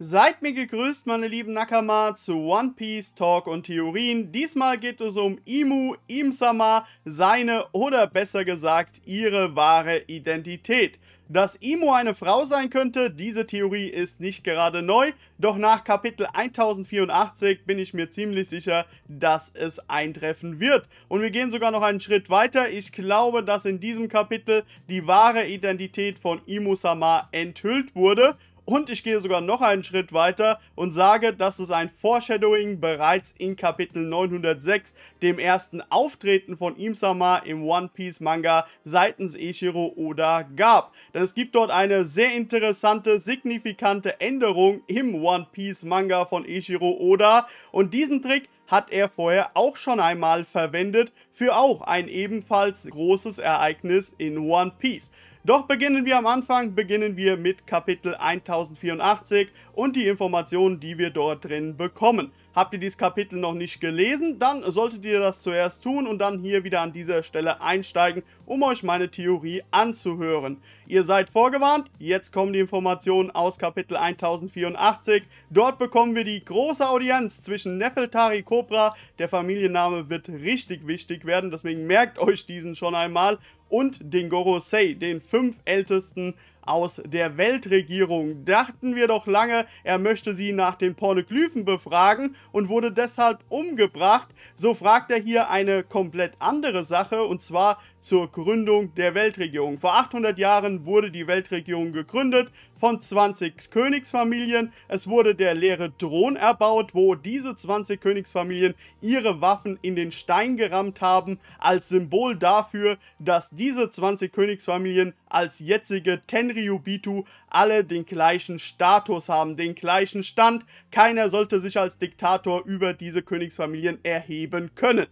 Seid mir gegrüßt, meine lieben Nakama, zu One Piece Talk und Theorien. Diesmal geht es um Imu, Imsama, seine oder besser gesagt ihre wahre Identität. Dass Imu eine Frau sein könnte, diese Theorie ist nicht gerade neu, doch nach Kapitel 1084 bin ich mir ziemlich sicher, dass es eintreffen wird. Und wir gehen sogar noch einen Schritt weiter. Ich glaube, dass in diesem Kapitel die wahre Identität von imu Sama enthüllt wurde und ich gehe sogar noch einen Schritt weiter und sage, dass es ein Foreshadowing bereits in Kapitel 906, dem ersten Auftreten von Imsama im One Piece Manga seitens Eiichiro Oda gab. Denn es gibt dort eine sehr interessante, signifikante Änderung im One Piece Manga von Eiichiro Oda und diesen Trick hat er vorher auch schon einmal verwendet für auch ein ebenfalls großes Ereignis in One Piece. Doch beginnen wir am Anfang, beginnen wir mit Kapitel 1084 und die Informationen, die wir dort drin bekommen. Habt ihr dieses Kapitel noch nicht gelesen, dann solltet ihr das zuerst tun und dann hier wieder an dieser Stelle einsteigen, um euch meine Theorie anzuhören. Ihr seid vorgewarnt, jetzt kommen die Informationen aus Kapitel 1084. Dort bekommen wir die große Audienz zwischen Nefeltari Cobra, der Familienname wird richtig wichtig werden, deswegen merkt euch diesen schon einmal, und den Gorosei, den fünf ältesten aus der Weltregierung. Dachten wir doch lange, er möchte sie nach den Pornoglyphen befragen und wurde deshalb umgebracht. So fragt er hier eine komplett andere Sache und zwar zur Gründung der Weltregierung. Vor 800 Jahren wurde die Weltregierung gegründet von 20 Königsfamilien. Es wurde der leere Thron erbaut, wo diese 20 Königsfamilien ihre Waffen in den Stein gerammt haben, als Symbol dafür, dass diese 20 Königsfamilien als jetzige Tenryubitu alle den gleichen Status haben, den gleichen Stand. Keiner sollte sich als Diktator über diese Königsfamilien erheben können.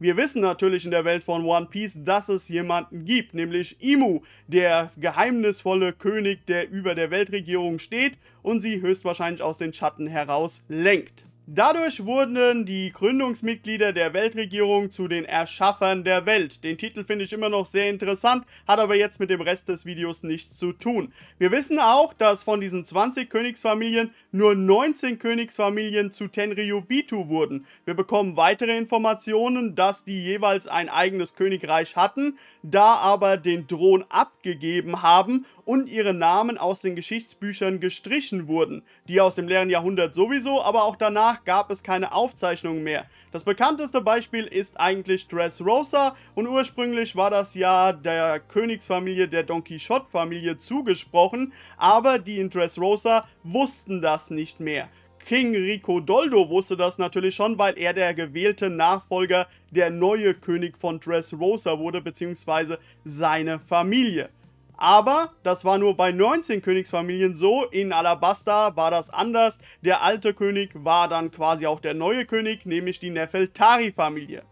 Wir wissen natürlich in der Welt von One Piece, dass es jemanden gibt, nämlich Imu, der geheimnisvolle König, der über der Weltregierung steht und sie höchstwahrscheinlich aus den Schatten heraus lenkt. Dadurch wurden die Gründungsmitglieder der Weltregierung zu den Erschaffern der Welt. Den Titel finde ich immer noch sehr interessant, hat aber jetzt mit dem Rest des Videos nichts zu tun. Wir wissen auch, dass von diesen 20 Königsfamilien nur 19 Königsfamilien zu Tenryubitu wurden. Wir bekommen weitere Informationen, dass die jeweils ein eigenes Königreich hatten, da aber den Thron abgegeben haben und ihre Namen aus den Geschichtsbüchern gestrichen wurden. Die aus dem leeren Jahrhundert sowieso, aber auch danach Danach gab es keine Aufzeichnungen mehr. Das bekannteste Beispiel ist eigentlich Dressrosa und ursprünglich war das ja der Königsfamilie der Don Quixote-Familie zugesprochen, aber die in Dressrosa wussten das nicht mehr. King Rico Doldo wusste das natürlich schon, weil er der gewählte Nachfolger der neue König von Dressrosa wurde, beziehungsweise seine Familie. Aber das war nur bei 19 Königsfamilien so. In Alabasta war das anders. Der alte König war dann quasi auch der neue König, nämlich die Nefeltari-Familie.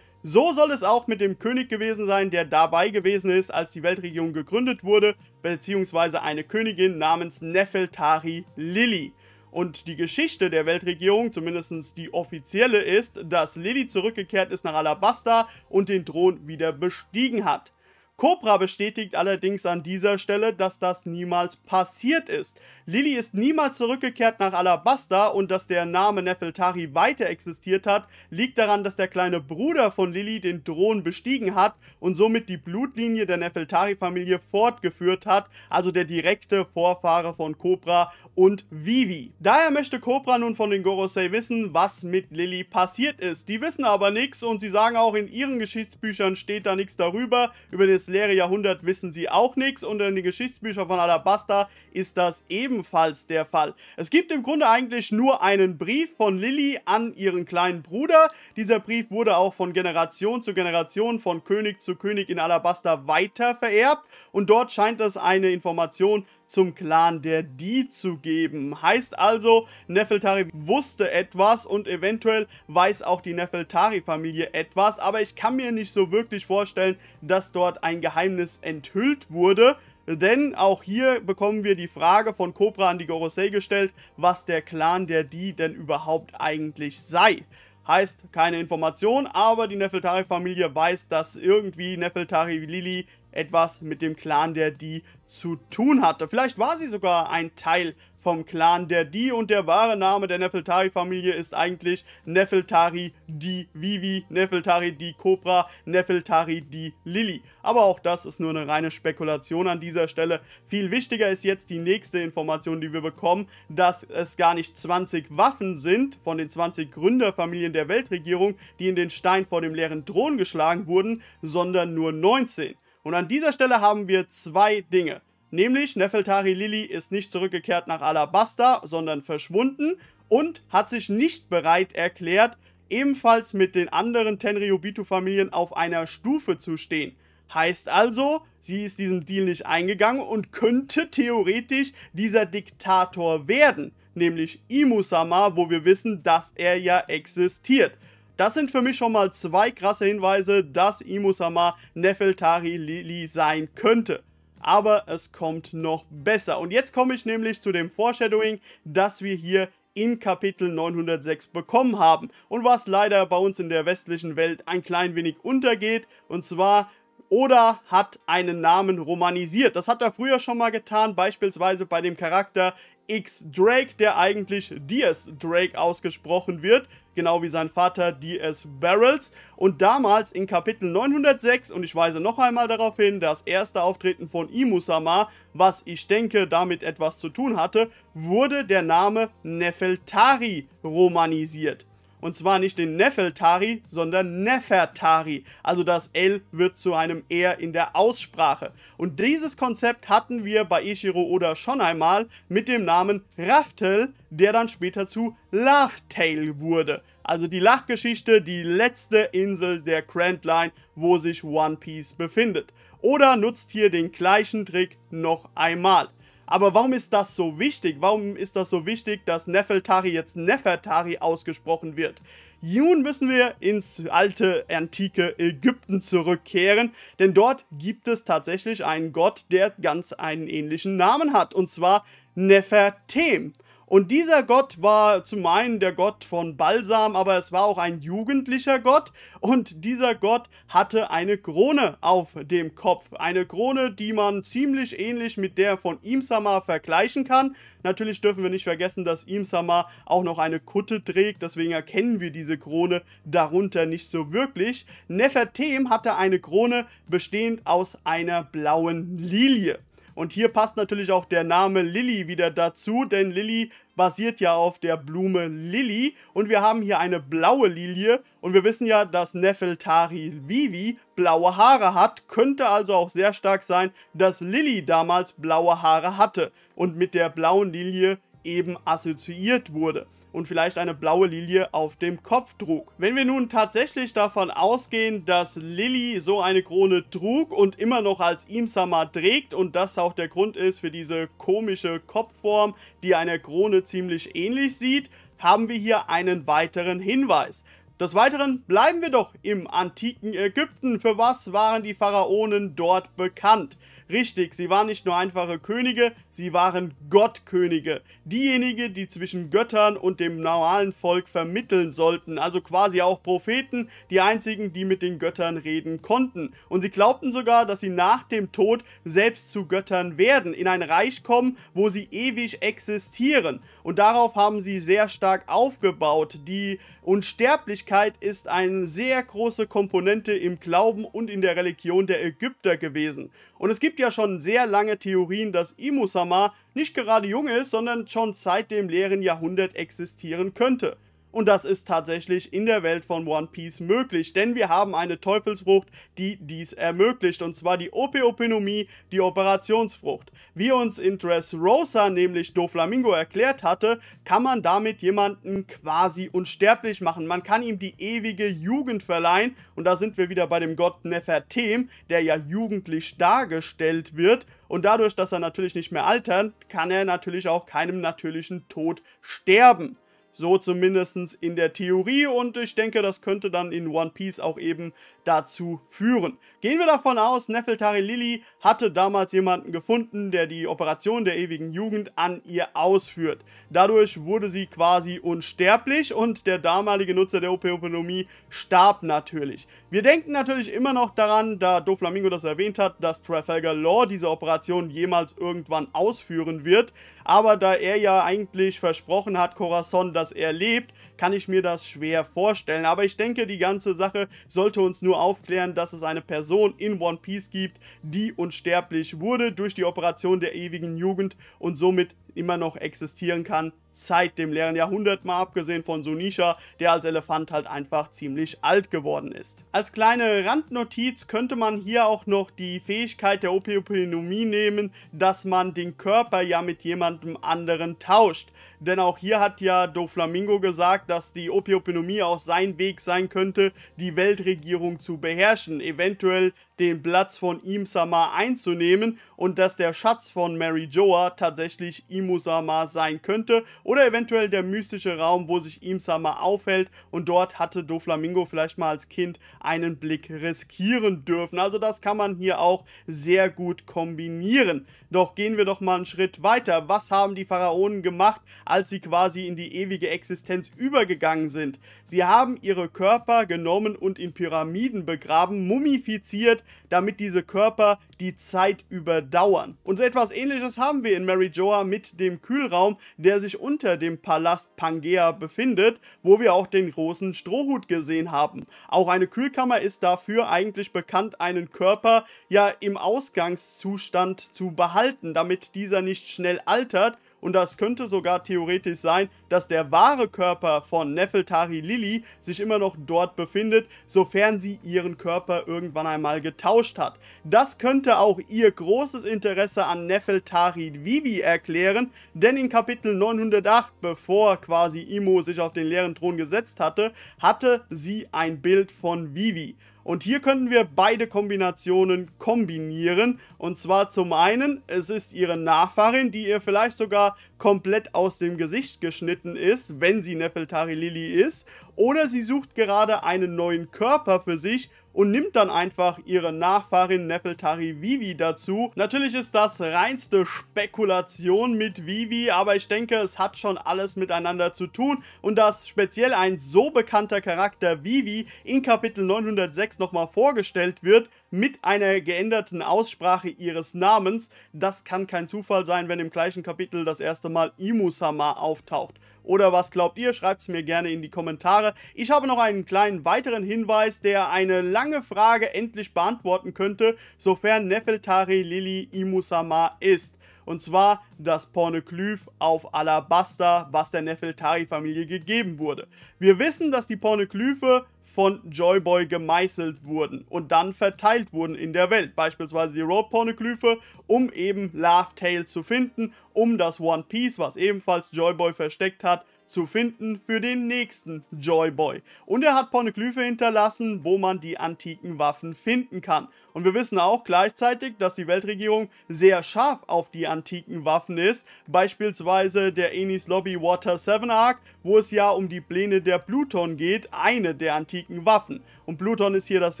So soll es auch mit dem König gewesen sein, der dabei gewesen ist, als die Weltregion gegründet wurde, beziehungsweise eine Königin namens Nefeltari Lili. Und die Geschichte der Weltregierung, zumindest die offizielle, ist, dass Lilly zurückgekehrt ist nach Alabasta und den Thron wieder bestiegen hat. Cobra bestätigt allerdings an dieser Stelle, dass das niemals passiert ist. Lily ist niemals zurückgekehrt nach Alabasta und dass der Name Nefeltari weiter existiert hat, liegt daran, dass der kleine Bruder von Lily den Drohnen bestiegen hat und somit die Blutlinie der Nefeltari-Familie fortgeführt hat, also der direkte Vorfahre von Cobra und Vivi. Daher möchte Cobra nun von den Gorosei wissen, was mit Lily passiert ist. Die wissen aber nichts und sie sagen auch in ihren Geschichtsbüchern steht da nichts darüber, über das leere Jahrhundert wissen sie auch nichts und in den Geschichtsbüchern von Alabasta ist das ebenfalls der Fall. Es gibt im Grunde eigentlich nur einen Brief von Lilly an ihren kleinen Bruder. Dieser Brief wurde auch von Generation zu Generation, von König zu König in Alabasta weiter vererbt und dort scheint es eine Information zum Clan der Die zu geben. Heißt also, Nefeltari wusste etwas und eventuell weiß auch die Nefeltari-Familie etwas, aber ich kann mir nicht so wirklich vorstellen, dass dort ein Geheimnis enthüllt wurde. Denn auch hier bekommen wir die Frage von Cobra an die Gorosei gestellt, was der Clan der Die denn überhaupt eigentlich sei. Heißt keine Information, aber die Nefeltari-Familie weiß, dass irgendwie Nefeltari Lili etwas mit dem Clan der Die zu tun hatte. Vielleicht war sie sogar ein Teil vom Clan der Die und der wahre Name der Nefeltari-Familie ist eigentlich Nefeltari die Vivi, Nefeltari die Cobra, Nefeltari die Lilly. Aber auch das ist nur eine reine Spekulation an dieser Stelle. Viel wichtiger ist jetzt die nächste Information, die wir bekommen, dass es gar nicht 20 Waffen sind von den 20 Gründerfamilien der Weltregierung, die in den Stein vor dem leeren Thron geschlagen wurden, sondern nur 19. Und an dieser Stelle haben wir zwei Dinge. Nämlich Nefeltari Lili ist nicht zurückgekehrt nach Alabasta, sondern verschwunden und hat sich nicht bereit erklärt, ebenfalls mit den anderen Tenryubitu-Familien auf einer Stufe zu stehen. Heißt also, sie ist diesem Deal nicht eingegangen und könnte theoretisch dieser Diktator werden, nämlich Imusama, wo wir wissen, dass er ja existiert. Das sind für mich schon mal zwei krasse Hinweise, dass Imusama Nefeltari Lili sein könnte aber es kommt noch besser. Und jetzt komme ich nämlich zu dem Foreshadowing, das wir hier in Kapitel 906 bekommen haben und was leider bei uns in der westlichen Welt ein klein wenig untergeht. Und zwar oder hat einen Namen romanisiert. Das hat er früher schon mal getan, beispielsweise bei dem Charakter X Drake, der eigentlich DS Drake ausgesprochen wird, genau wie sein Vater DS Barrels. Und damals in Kapitel 906, und ich weise noch einmal darauf hin, das erste Auftreten von Imusama, was ich denke damit etwas zu tun hatte, wurde der Name Nefeltari romanisiert. Und zwar nicht den Nefeltari, sondern Nefertari. Also das L wird zu einem R in der Aussprache. Und dieses Konzept hatten wir bei Ishiro Oda schon einmal mit dem Namen Raftel, der dann später zu Laughtail wurde. Also die Lachgeschichte, die letzte Insel der Grand Line, wo sich One Piece befindet. Oder nutzt hier den gleichen Trick noch einmal. Aber warum ist das so wichtig? Warum ist das so wichtig, dass Nefeltari jetzt Nefertari ausgesprochen wird? Nun müssen wir ins alte, antike Ägypten zurückkehren, denn dort gibt es tatsächlich einen Gott, der ganz einen ähnlichen Namen hat, und zwar Nefertem. Und dieser Gott war zum einen der Gott von Balsam, aber es war auch ein jugendlicher Gott. Und dieser Gott hatte eine Krone auf dem Kopf. Eine Krone, die man ziemlich ähnlich mit der von Imsama vergleichen kann. Natürlich dürfen wir nicht vergessen, dass Imsama auch noch eine Kutte trägt. Deswegen erkennen wir diese Krone darunter nicht so wirklich. Nefertem hatte eine Krone bestehend aus einer blauen Lilie. Und hier passt natürlich auch der Name Lilly wieder dazu, denn Lilly basiert ja auf der Blume Lilly. Und wir haben hier eine blaue Lilie. Und wir wissen ja, dass Nefeltari Vivi blaue Haare hat. Könnte also auch sehr stark sein, dass Lilly damals blaue Haare hatte und mit der blauen Lilie eben assoziiert wurde und vielleicht eine blaue Lilie auf dem Kopf trug. Wenn wir nun tatsächlich davon ausgehen, dass Lilly so eine Krone trug und immer noch als Imsama trägt und das auch der Grund ist für diese komische Kopfform, die einer Krone ziemlich ähnlich sieht, haben wir hier einen weiteren Hinweis. Des Weiteren bleiben wir doch im antiken Ägypten. Für was waren die Pharaonen dort bekannt? Richtig, sie waren nicht nur einfache Könige, sie waren Gottkönige. Diejenigen, die zwischen Göttern und dem normalen Volk vermitteln sollten, also quasi auch Propheten, die einzigen, die mit den Göttern reden konnten. Und sie glaubten sogar, dass sie nach dem Tod selbst zu Göttern werden, in ein Reich kommen, wo sie ewig existieren. Und darauf haben sie sehr stark aufgebaut. Die Unsterblichkeit ist eine sehr große Komponente im Glauben und in der Religion der Ägypter gewesen. Und es gibt ja schon sehr lange Theorien, dass Imusama nicht gerade jung ist, sondern schon seit dem leeren Jahrhundert existieren könnte. Und das ist tatsächlich in der Welt von One Piece möglich, denn wir haben eine Teufelsfrucht, die dies ermöglicht, und zwar die Opeopenomie, die Operationsfrucht. Wie uns in Dressrosa nämlich Doflamingo erklärt hatte, kann man damit jemanden quasi unsterblich machen. Man kann ihm die ewige Jugend verleihen, und da sind wir wieder bei dem Gott Nefertem, der ja jugendlich dargestellt wird, und dadurch, dass er natürlich nicht mehr altert, kann er natürlich auch keinem natürlichen Tod sterben. So zumindest in der Theorie und ich denke, das könnte dann in One Piece auch eben dazu führen. Gehen wir davon aus, Nefeltari Lili hatte damals jemanden gefunden, der die Operation der ewigen Jugend an ihr ausführt. Dadurch wurde sie quasi unsterblich und der damalige Nutzer der Opeoponomie starb natürlich. Wir denken natürlich immer noch daran, da Doflamingo das erwähnt hat, dass Trafalgar Law diese Operation jemals irgendwann ausführen wird, aber da er ja eigentlich versprochen hat, Corazon, dass was er lebt, kann ich mir das schwer vorstellen. Aber ich denke, die ganze Sache sollte uns nur aufklären, dass es eine Person in One Piece gibt, die unsterblich wurde durch die Operation der ewigen Jugend und somit immer noch existieren kann, seit dem leeren Jahrhundert, mal abgesehen von Sunisha, der als Elefant halt einfach ziemlich alt geworden ist. Als kleine Randnotiz könnte man hier auch noch die Fähigkeit der Opiopinomie nehmen, dass man den Körper ja mit jemandem anderen tauscht. Denn auch hier hat ja Doflamingo gesagt, dass die Opiopinomie auch sein Weg sein könnte, die Weltregierung zu beherrschen, eventuell den Platz von Imsama einzunehmen und dass der Schatz von Mary Joa tatsächlich Imusama sein könnte oder eventuell der mystische Raum, wo sich Imsama aufhält und dort hatte Doflamingo vielleicht mal als Kind einen Blick riskieren dürfen. Also das kann man hier auch sehr gut kombinieren. Doch gehen wir doch mal einen Schritt weiter. Was haben die Pharaonen gemacht, als sie quasi in die ewige Existenz übergegangen sind? Sie haben ihre Körper genommen und in Pyramiden begraben, mumifiziert, damit diese Körper die Zeit überdauern. Und so etwas ähnliches haben wir in Mary Joa mit dem Kühlraum, der sich unter dem Palast Pangea befindet, wo wir auch den großen Strohhut gesehen haben. Auch eine Kühlkammer ist dafür eigentlich bekannt, einen Körper ja im Ausgangszustand zu behalten, damit dieser nicht schnell altert und das könnte sogar theoretisch sein, dass der wahre Körper von Nefeltari Lili sich immer noch dort befindet, sofern sie ihren Körper irgendwann einmal getauscht hat. Das könnte auch ihr großes Interesse an Nefeltari Vivi erklären, denn in Kapitel 908, bevor quasi Imo sich auf den leeren Thron gesetzt hatte, hatte sie ein Bild von Vivi. Und hier könnten wir beide Kombinationen kombinieren. Und zwar zum einen, es ist ihre Nachfahrin, die ihr vielleicht sogar komplett aus dem Gesicht geschnitten ist, wenn sie Nefeltari Lili ist. Oder sie sucht gerade einen neuen Körper für sich und nimmt dann einfach ihre Nachfahrin Nefeltari Vivi dazu. Natürlich ist das reinste Spekulation mit Vivi, aber ich denke, es hat schon alles miteinander zu tun und dass speziell ein so bekannter Charakter Vivi in Kapitel 906 nochmal vorgestellt wird, mit einer geänderten Aussprache ihres Namens, das kann kein Zufall sein, wenn im gleichen Kapitel das erste Mal Imusama auftaucht. Oder was glaubt ihr? Schreibt es mir gerne in die Kommentare. Ich habe noch einen kleinen weiteren Hinweis, der eine lange Frage endlich beantworten könnte, sofern Nefeltari Lili Imusama ist. Und zwar das Porneklyph auf Alabaster, was der Nefeltari-Familie gegeben wurde. Wir wissen, dass die Porneklyphe von Joyboy gemeißelt wurden und dann verteilt wurden in der Welt. Beispielsweise die Road Pornoglyphe, um eben Laugh Tale zu finden, um das One Piece, was ebenfalls Joyboy versteckt hat, zu finden für den nächsten Joyboy. Und er hat Poneglyphe hinterlassen, wo man die antiken Waffen finden kann. Und wir wissen auch gleichzeitig, dass die Weltregierung sehr scharf auf die antiken Waffen ist. Beispielsweise der Enis Lobby Water 7 Arc, wo es ja um die Pläne der Pluton geht, eine der antiken Waffen. Und Pluton ist hier das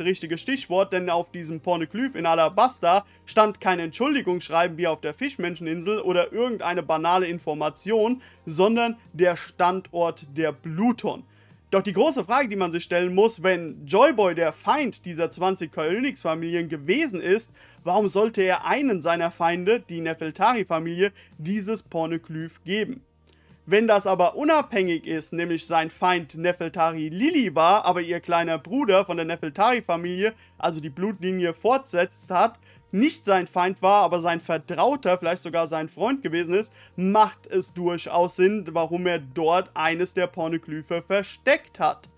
richtige Stichwort, denn auf diesem Pornoglyph in Alabasta stand kein Entschuldigungsschreiben wie auf der Fischmenscheninsel oder irgendeine banale Information, sondern der St Standort der Pluton. Doch die große Frage, die man sich stellen muss, wenn Joyboy der Feind dieser 20 Königsfamilien gewesen ist, warum sollte er einen seiner Feinde, die Nefeltari-Familie, dieses Pornoglyph geben? Wenn das aber unabhängig ist, nämlich sein Feind Nefeltari Lili war, aber ihr kleiner Bruder von der Nefeltari-Familie, also die Blutlinie fortsetzt hat, nicht sein Feind war, aber sein Vertrauter, vielleicht sogar sein Freund gewesen ist, macht es durchaus Sinn, warum er dort eines der Pornoglyphe versteckt hat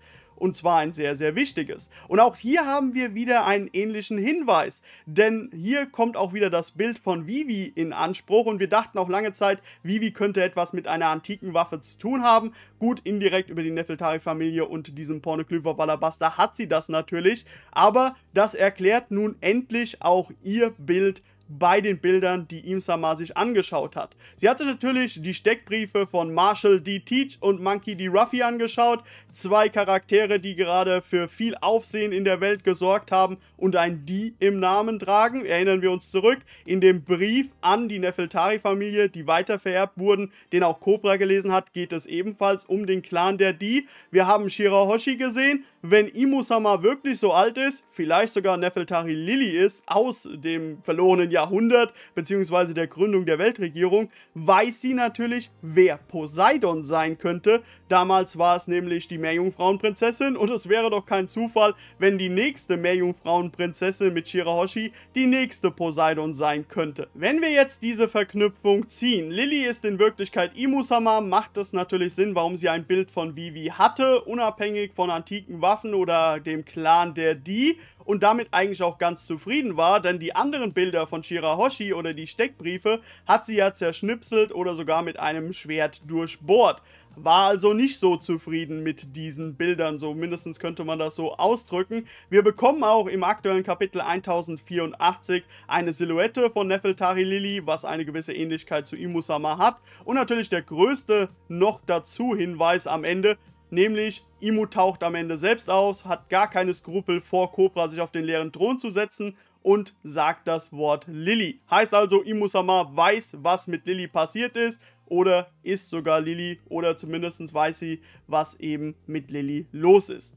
und zwar ein sehr, sehr wichtiges. Und auch hier haben wir wieder einen ähnlichen Hinweis, denn hier kommt auch wieder das Bild von Vivi in Anspruch und wir dachten auch lange Zeit, Vivi könnte etwas mit einer antiken Waffe zu tun haben. Gut, indirekt über die Nefeltari-Familie und diesem Pornoclub auf Alabaster hat sie das natürlich, aber das erklärt nun endlich auch ihr Bild bei den Bildern, die Imsamar sich angeschaut hat. Sie hatte natürlich die Steckbriefe von Marshall D. Teach und Monkey D. Ruffy angeschaut, zwei Charaktere, die gerade für viel Aufsehen in der Welt gesorgt haben und ein D im Namen tragen. Erinnern wir uns zurück in dem Brief an die Nefeltari-Familie, die weitervererbt wurden, den auch Cobra gelesen hat, geht es ebenfalls um den Clan der D. Wir haben Shirahoshi gesehen, wenn Imusama wirklich so alt ist, vielleicht sogar Nefeltari Lily ist, aus dem verlorenen Jahrhundert bzw. der Gründung der Weltregierung, weiß sie natürlich, wer Poseidon sein könnte. Damals war es nämlich die Meerjungfrauenprinzessin und es wäre doch kein Zufall, wenn die nächste Meerjungfrauenprinzessin mit Shirahoshi die nächste Poseidon sein könnte. Wenn wir jetzt diese Verknüpfung ziehen, Lilly ist in Wirklichkeit Imusama, macht es natürlich Sinn, warum sie ein Bild von Vivi hatte, unabhängig von antiken Waffen oder dem Clan der Die und damit eigentlich auch ganz zufrieden war, denn die anderen Bilder von Shirahoshi oder die Steckbriefe hat sie ja zerschnipselt oder sogar mit einem Schwert durchbohrt. War also nicht so zufrieden mit diesen Bildern, so mindestens könnte man das so ausdrücken. Wir bekommen auch im aktuellen Kapitel 1084 eine Silhouette von Nefeltari Lili, was eine gewisse Ähnlichkeit zu Imusama hat. Und natürlich der größte noch dazu Hinweis am Ende, nämlich Imu taucht am Ende selbst aus, hat gar keine Skrupel vor Cobra sich auf den leeren Thron zu setzen und sagt das Wort Lilly. Heißt also, Imu-sama weiß, was mit Lilly passiert ist oder ist sogar Lilly oder zumindest weiß sie, was eben mit Lilly los ist.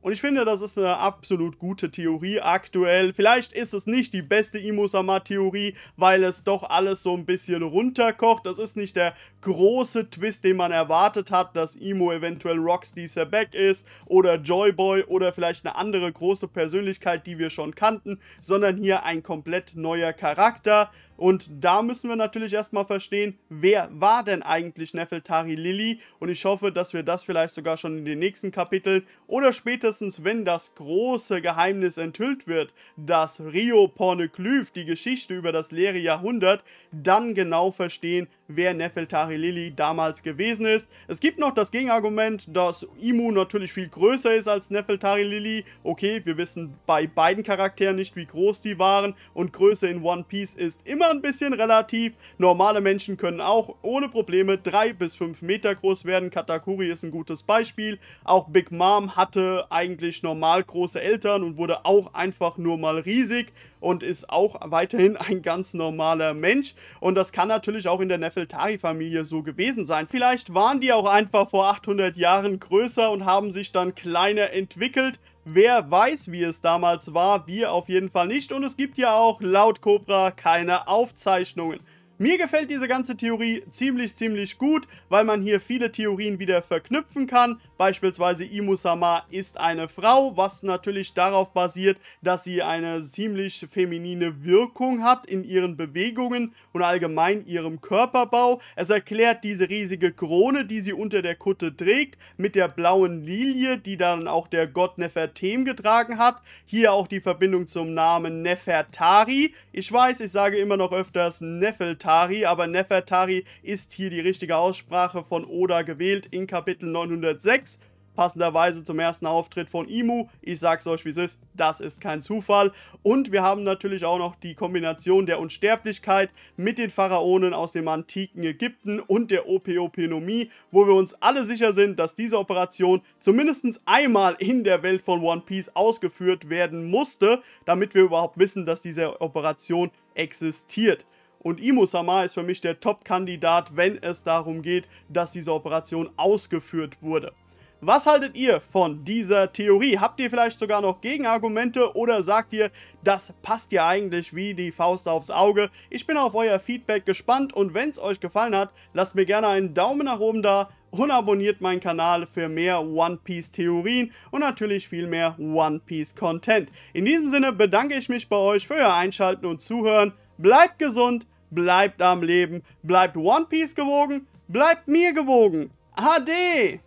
Und ich finde, das ist eine absolut gute Theorie aktuell. Vielleicht ist es nicht die beste Imusama-Theorie, weil es doch alles so ein bisschen runterkocht. Das ist nicht der große Twist, den man erwartet hat, dass Imo eventuell Rocksteezer Sebek ist oder Joyboy oder vielleicht eine andere große Persönlichkeit, die wir schon kannten, sondern hier ein komplett neuer Charakter. Und da müssen wir natürlich erstmal verstehen, wer war denn eigentlich Nefeltari Lilly? Und ich hoffe, dass wir das vielleicht sogar schon in den nächsten Kapiteln oder spätestens, wenn das große Geheimnis enthüllt wird, das Rio Porneglyph, die Geschichte über das leere Jahrhundert, dann genau verstehen, wer Nefeltari Lilly damals gewesen ist. Es gibt noch das Gegenargument, dass Imu natürlich viel größer ist als Nefeltari Lilly. Okay, wir wissen bei beiden Charakteren nicht, wie groß die waren und Größe in One Piece ist immer immer ein bisschen relativ. Normale Menschen können auch ohne Probleme 3 bis 5 Meter groß werden. Katakuri ist ein gutes Beispiel. Auch Big Mom hatte eigentlich normal große Eltern und wurde auch einfach nur mal riesig und ist auch weiterhin ein ganz normaler Mensch. Und das kann natürlich auch in der Nefeltari-Familie so gewesen sein. Vielleicht waren die auch einfach vor 800 Jahren größer und haben sich dann kleiner entwickelt. Wer weiß, wie es damals war, wir auf jeden Fall nicht. Und es gibt ja auch laut Cobra keine Aufzeichnungen. Mir gefällt diese ganze Theorie ziemlich, ziemlich gut, weil man hier viele Theorien wieder verknüpfen kann. Beispielsweise Imusama ist eine Frau, was natürlich darauf basiert, dass sie eine ziemlich feminine Wirkung hat in ihren Bewegungen und allgemein ihrem Körperbau. Es erklärt diese riesige Krone, die sie unter der Kutte trägt, mit der blauen Lilie, die dann auch der Gott Nefertem getragen hat. Hier auch die Verbindung zum Namen Nefertari. Ich weiß, ich sage immer noch öfters Nefertari Nefertari, aber Nefertari ist hier die richtige Aussprache von Oda gewählt in Kapitel 906 passenderweise zum ersten Auftritt von Imu. Ich sag's euch, wie es ist, das ist kein Zufall. Und wir haben natürlich auch noch die Kombination der Unsterblichkeit mit den Pharaonen aus dem antiken Ägypten und der Opeopenomie, wo wir uns alle sicher sind, dass diese Operation zumindest einmal in der Welt von One Piece ausgeführt werden musste, damit wir überhaupt wissen, dass diese Operation existiert. Und Imusama ist für mich der Top-Kandidat, wenn es darum geht, dass diese Operation ausgeführt wurde. Was haltet ihr von dieser Theorie? Habt ihr vielleicht sogar noch Gegenargumente oder sagt ihr, das passt ja eigentlich wie die Faust aufs Auge? Ich bin auf euer Feedback gespannt und wenn es euch gefallen hat, lasst mir gerne einen Daumen nach oben da und abonniert meinen Kanal für mehr One Piece Theorien und natürlich viel mehr One Piece Content. In diesem Sinne bedanke ich mich bei euch für euer Einschalten und Zuhören bleibt gesund, bleibt am Leben, bleibt One Piece gewogen, bleibt mir gewogen. HD!